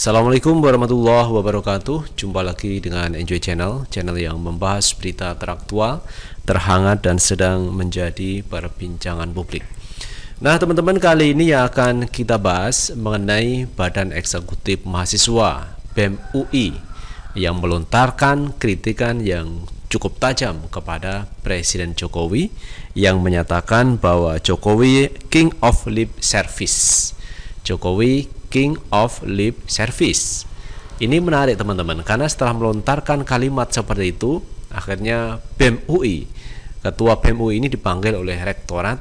Assalamualaikum warahmatullahi wabarakatuh Jumpa lagi dengan Enjoy Channel Channel yang membahas berita teraktual Terhangat dan sedang menjadi perbincangan publik Nah teman-teman kali ini yang akan kita bahas Mengenai Badan Eksekutif Mahasiswa BEM UI Yang melontarkan kritikan yang cukup tajam kepada Presiden Jokowi Yang menyatakan bahwa Jokowi King of Lip Service Jokowi King of Lip Service. Ini menarik teman-teman karena setelah melontarkan kalimat seperti itu, akhirnya BEM UI, ketua BEM UI ini dipanggil oleh rektorat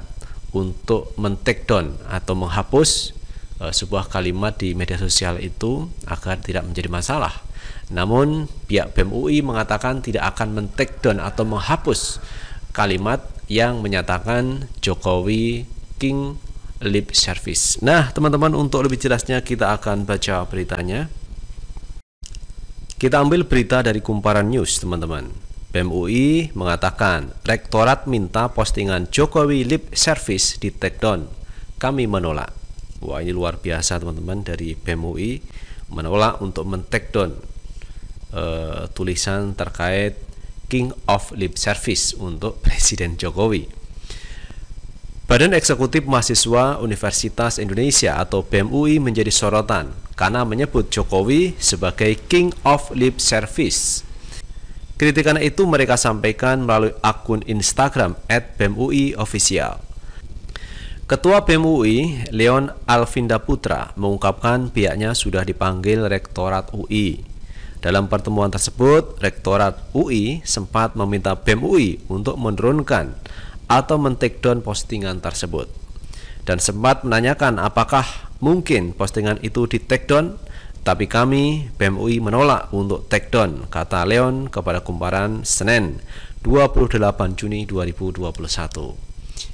untuk men atau menghapus uh, sebuah kalimat di media sosial itu agar tidak menjadi masalah. Namun pihak BEM UI mengatakan tidak akan men atau menghapus kalimat yang menyatakan Jokowi King lip service. Nah, teman-teman, untuk lebih jelasnya kita akan baca beritanya. Kita ambil berita dari Kumparan News, teman-teman. Bmui mengatakan, Rektorat minta postingan Jokowi lip service di takedown. Kami menolak. Wah, ini luar biasa, teman-teman, dari Bmui menolak untuk men-takedown uh, tulisan terkait King of Lip Service untuk Presiden Jokowi. Badan Eksekutif Mahasiswa Universitas Indonesia atau BEM menjadi sorotan karena menyebut Jokowi sebagai King of Lip Service. Kritikan itu mereka sampaikan melalui akun Instagram Official. Ketua BEM Leon Alvinda Putra, mengungkapkan pihaknya sudah dipanggil Rektorat UI. Dalam pertemuan tersebut, Rektorat UI sempat meminta BEM untuk menurunkan atau men down postingan tersebut. Dan sempat menanyakan apakah mungkin postingan itu di down, tapi kami BEM menolak untuk take down, kata Leon kepada kumparan Senin 28 Juni 2021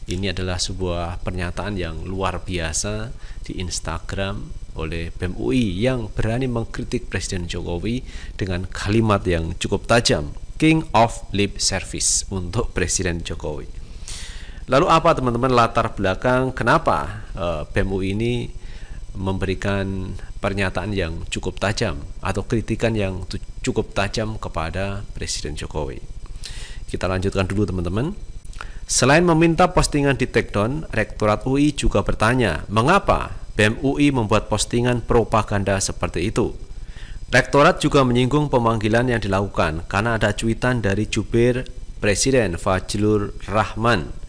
ini adalah sebuah pernyataan yang luar biasa di Instagram oleh BEM yang berani mengkritik Presiden Jokowi dengan kalimat yang cukup tajam King of Lip Service untuk Presiden Jokowi Lalu apa teman-teman latar belakang kenapa e, BEM UI ini memberikan pernyataan yang cukup tajam atau kritikan yang cukup tajam kepada Presiden Jokowi. Kita lanjutkan dulu teman-teman. Selain meminta postingan di takedown, Rektorat UI juga bertanya, mengapa BEM UI membuat postingan propaganda seperti itu? Rektorat juga menyinggung pemanggilan yang dilakukan karena ada cuitan dari jubir Presiden Fajlur Rahman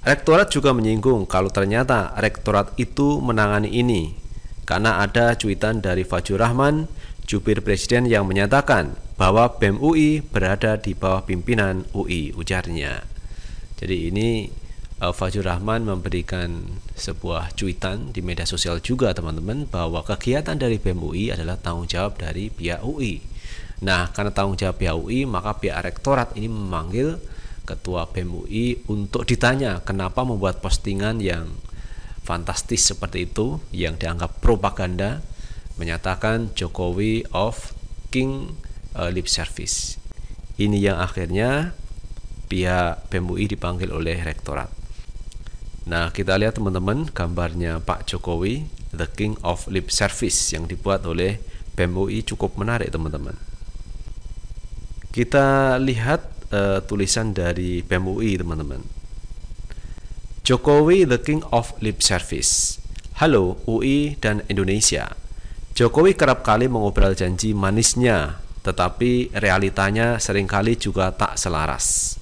Rektorat juga menyinggung kalau ternyata rektorat itu menangani ini karena ada cuitan dari Fajur Rahman, jubir presiden yang menyatakan bahwa BEM UI berada di bawah pimpinan UI ujarnya. Jadi ini eh, Fajur Rahman memberikan sebuah cuitan di media sosial juga teman-teman bahwa kegiatan dari BEM UI adalah tanggung jawab dari pihak UI. Nah, karena tanggung jawab pihak UI, maka pihak rektorat ini memanggil Ketua PMUI untuk ditanya kenapa membuat postingan yang fantastis seperti itu yang dianggap propaganda menyatakan Jokowi of King uh, Lip Service. Ini yang akhirnya pihak PMUI dipanggil oleh rektorat. Nah, kita lihat teman-teman gambarnya Pak Jokowi The King of Lip Service yang dibuat oleh PMUI cukup menarik teman-teman. Kita lihat uh, tulisan dari BEM teman-teman. Jokowi the king of lip service. Halo UI dan Indonesia. Jokowi kerap kali mengobrol janji manisnya, tetapi realitanya seringkali juga tak selaras.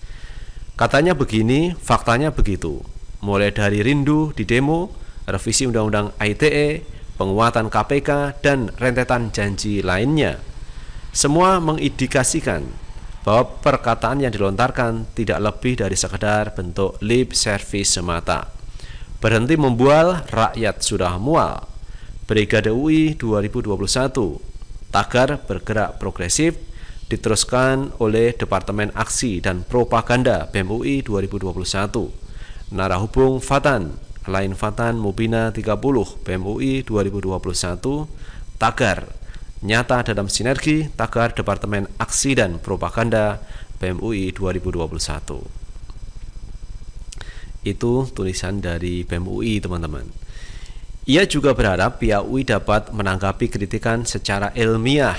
Katanya begini, faktanya begitu. Mulai dari rindu di demo, revisi undang-undang ITE, penguatan KPK, dan rentetan janji lainnya. Semua mengindikasikan bahwa perkataan yang dilontarkan tidak lebih dari sekedar bentuk lip service semata. Berhenti membual, rakyat sudah mual. Brigade UI 2021 Tagar bergerak progresif diteruskan oleh Departemen Aksi dan Propaganda BEM UI 2021. Narahubung Fatan, Lain Fatan Mubina 30 BEM 2021 Tagar nyata dalam sinergi tagar Departemen Aksi dan Propaganda BMUI 2021. Itu tulisan dari pmui teman-teman. Ia juga berharap pihak UI dapat menanggapi kritikan secara ilmiah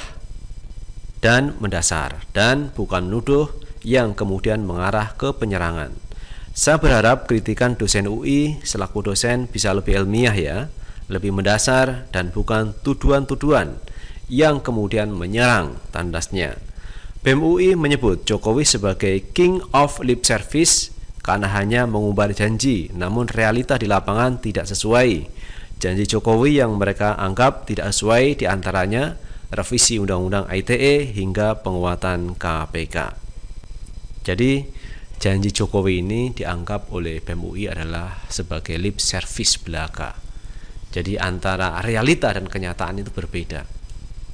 dan mendasar dan bukan nuduh yang kemudian mengarah ke penyerangan. Saya berharap kritikan dosen UI selaku dosen bisa lebih ilmiah ya, lebih mendasar dan bukan tuduhan-tuduhan yang kemudian menyerang tandasnya. BEM UI menyebut Jokowi sebagai king of lip service karena hanya mengumbar janji, namun realita di lapangan tidak sesuai. Janji Jokowi yang mereka anggap tidak sesuai diantaranya revisi Undang-Undang ITE hingga penguatan KPK. Jadi janji Jokowi ini dianggap oleh BEM UI adalah sebagai lip service belaka. Jadi antara realita dan kenyataan itu berbeda.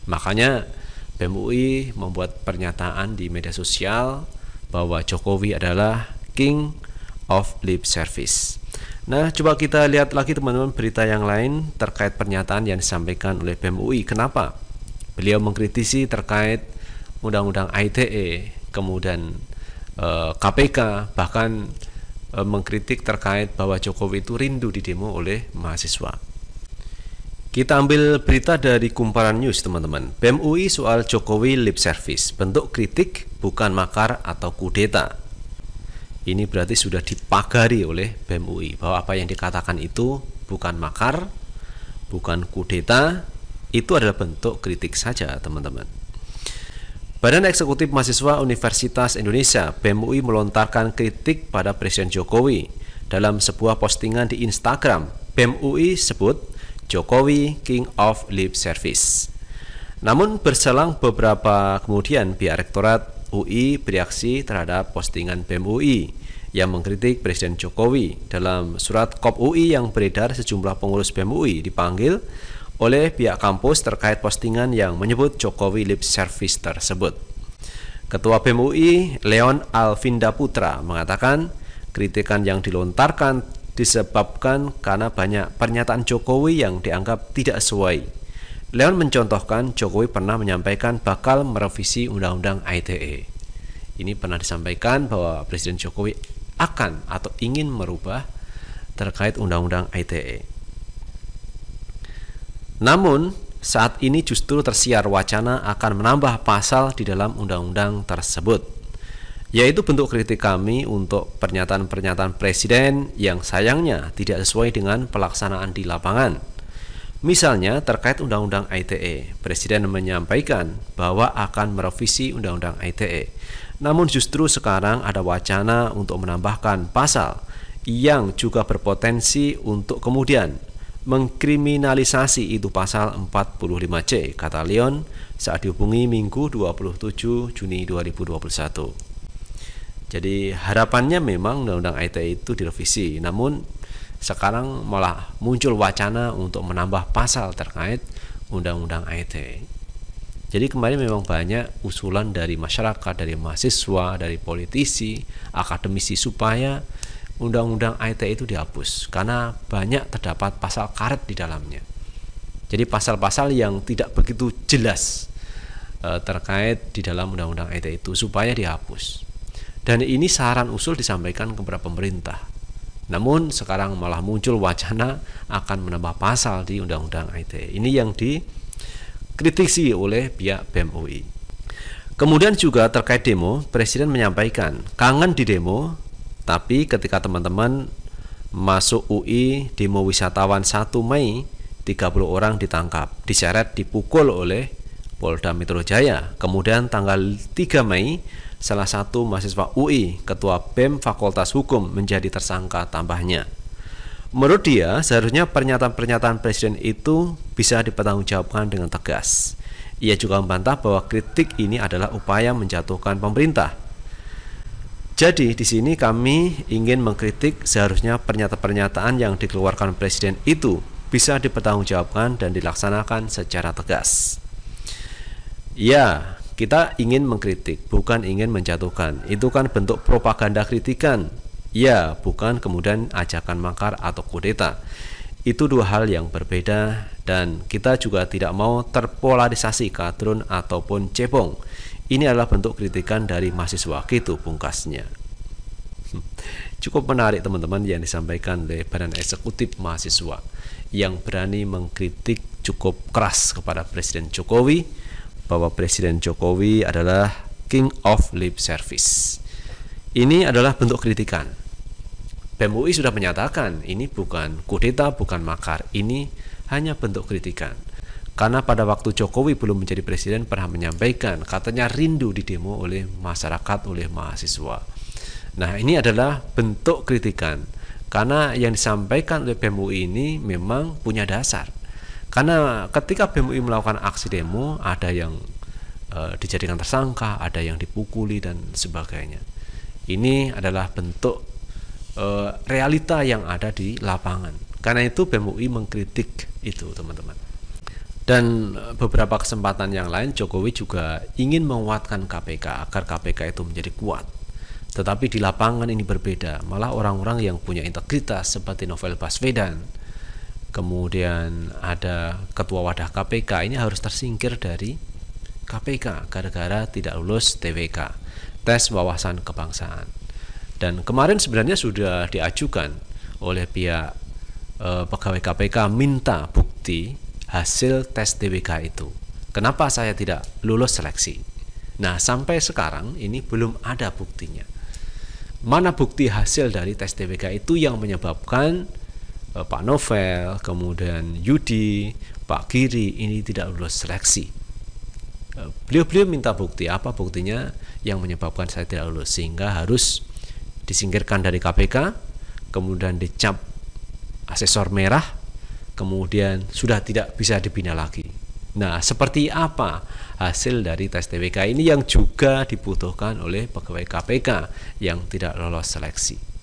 Makanya PMUI membuat pernyataan di media sosial bahwa Jokowi adalah king of lip service. Nah, coba kita lihat lagi teman-teman berita yang lain terkait pernyataan yang disampaikan oleh BMUI. Kenapa? Beliau mengkritisi terkait Undang-Undang ITE, kemudian e, eh, KPK, bahkan e, mengkritik terkait bahwa Jokowi itu rindu didemo oleh mahasiswa. Kita ambil berita dari Kumparan News, teman-teman. BEM UI soal Jokowi lip service, bentuk kritik bukan makar atau kudeta. Ini berarti sudah dipagari oleh BEM UI bahwa apa yang dikatakan itu bukan makar, bukan kudeta, itu adalah bentuk kritik saja, teman-teman. Badan Eksekutif Mahasiswa Universitas Indonesia UI melontarkan kritik pada Presiden Jokowi dalam sebuah postingan di Instagram. UI sebut Jokowi King of Lip Service. Namun berselang beberapa kemudian pihak rektorat UI bereaksi terhadap postingan BEM UI yang mengkritik Presiden Jokowi dalam surat KOP UI yang beredar sejumlah pengurus BEM UI dipanggil oleh pihak kampus terkait postingan yang menyebut Jokowi lip service tersebut. Ketua BEM UI Leon Alvinda Putra mengatakan kritikan yang dilontarkan disebabkan karena banyak pernyataan Jokowi yang dianggap tidak sesuai. Leon mencontohkan Jokowi pernah menyampaikan bakal merevisi Undang-Undang ITE. Ini pernah disampaikan bahwa Presiden Jokowi akan atau ingin merubah terkait Undang-Undang ITE. Namun, saat ini justru tersiar wacana akan menambah pasal di dalam undang-undang tersebut yaitu bentuk kritik kami untuk pernyataan-pernyataan presiden yang sayangnya tidak sesuai dengan pelaksanaan di lapangan. Misalnya terkait Undang-Undang ITE, Presiden menyampaikan bahwa akan merevisi Undang-Undang ITE. Namun justru sekarang ada wacana untuk menambahkan pasal yang juga berpotensi untuk kemudian mengkriminalisasi itu pasal 45C, kata Leon saat dihubungi Minggu 27 Juni 2021. Jadi harapannya memang undang-undang ITE itu direvisi, namun sekarang malah muncul wacana untuk menambah pasal terkait undang-undang ITE. Jadi kemarin memang banyak usulan dari masyarakat, dari mahasiswa, dari politisi, akademisi supaya undang-undang ITE itu dihapus karena banyak terdapat pasal karet di dalamnya. Jadi pasal-pasal yang tidak begitu jelas eh, terkait di dalam undang-undang ITE itu supaya dihapus. Dan ini saran usul disampaikan kepada pemerintah. Namun sekarang malah muncul wacana akan menambah pasal di Undang-Undang ITE. Ini yang dikritisi oleh pihak BEM UI. Kemudian juga terkait demo, Presiden menyampaikan kangen di demo, tapi ketika teman-teman masuk UI demo wisatawan 1 Mei 30 orang ditangkap, diseret dipukul oleh Polda Metro Jaya. Kemudian tanggal 3 Mei, salah satu mahasiswa UI, Ketua BEM Fakultas Hukum menjadi tersangka tambahnya. Menurut dia, seharusnya pernyataan-pernyataan presiden itu bisa dipertanggungjawabkan dengan tegas. Ia juga membantah bahwa kritik ini adalah upaya menjatuhkan pemerintah. Jadi di sini kami ingin mengkritik seharusnya pernyataan-pernyataan yang dikeluarkan presiden itu bisa dipertanggungjawabkan dan dilaksanakan secara tegas. Ya, kita ingin mengkritik, bukan ingin menjatuhkan. Itu kan bentuk propaganda kritikan. Ya, bukan kemudian ajakan makar atau kudeta. Itu dua hal yang berbeda dan kita juga tidak mau terpolarisasi katrun ataupun cebong. Ini adalah bentuk kritikan dari mahasiswa gitu pungkasnya. Hmm. Cukup menarik teman-teman yang disampaikan oleh Badan Eksekutif Mahasiswa yang berani mengkritik cukup keras kepada Presiden Jokowi bahwa Presiden Jokowi adalah king of lip service. Ini adalah bentuk kritikan. BEM sudah menyatakan ini bukan kudeta, bukan makar. Ini hanya bentuk kritikan. Karena pada waktu Jokowi belum menjadi presiden pernah menyampaikan katanya rindu didemo oleh masyarakat, oleh mahasiswa. Nah, ini adalah bentuk kritikan. Karena yang disampaikan oleh BEM ini memang punya dasar karena ketika BMUI melakukan aksi demo, ada yang e, dijadikan tersangka, ada yang dipukuli dan sebagainya. Ini adalah bentuk e, realita yang ada di lapangan. Karena itu BMUI mengkritik itu, teman-teman. Dan eh, beberapa kesempatan yang lain Jokowi juga ingin menguatkan KPK agar KPK itu menjadi kuat. Tetapi di lapangan ini berbeda, malah orang-orang yang punya integritas seperti Novel Baswedan, kemudian ada ketua wadah KPK ini harus tersingkir dari KPK gara-gara tidak lulus TWK tes wawasan kebangsaan dan kemarin sebenarnya sudah diajukan oleh pihak e, pegawai KPK minta bukti hasil tes TWK itu kenapa saya tidak lulus seleksi nah sampai sekarang ini belum ada buktinya mana bukti hasil dari tes TWK itu yang menyebabkan Eh, Pak Novel, kemudian Yudi, Pak Kiri ini tidak lulus seleksi. Eh, beliau-beliau minta bukti apa buktinya yang menyebabkan saya tidak lulus sehingga harus disingkirkan dari KPK, kemudian dicap asesor merah, kemudian sudah tidak bisa dibina lagi. Nah, seperti apa hasil dari tes TWK ini yang juga dibutuhkan oleh pegawai KPK yang tidak lolos seleksi?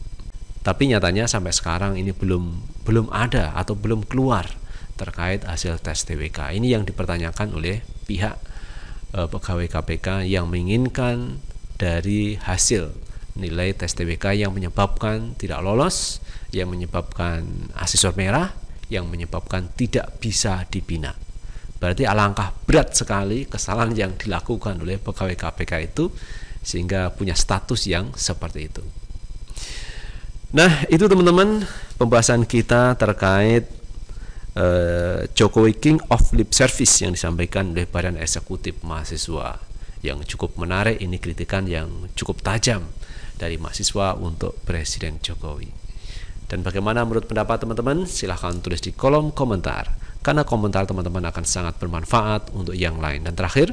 Tapi nyatanya sampai sekarang ini belum belum ada atau belum keluar terkait hasil tes TWK. Ini yang dipertanyakan oleh pihak e, pegawai KPK yang menginginkan dari hasil nilai tes TWK yang menyebabkan tidak lolos, yang menyebabkan asesor merah, yang menyebabkan tidak bisa dibina. Berarti alangkah berat sekali kesalahan yang dilakukan oleh pegawai KPK itu sehingga punya status yang seperti itu. Nah, itu teman-teman pembahasan kita terkait eh, Jokowi King of Lip Service yang disampaikan oleh Badan Eksekutif Mahasiswa yang cukup menarik ini kritikan yang cukup tajam dari mahasiswa untuk Presiden Jokowi. Dan bagaimana menurut pendapat teman-teman? Silahkan tulis di kolom komentar karena komentar teman-teman akan sangat bermanfaat untuk yang lain. Dan terakhir,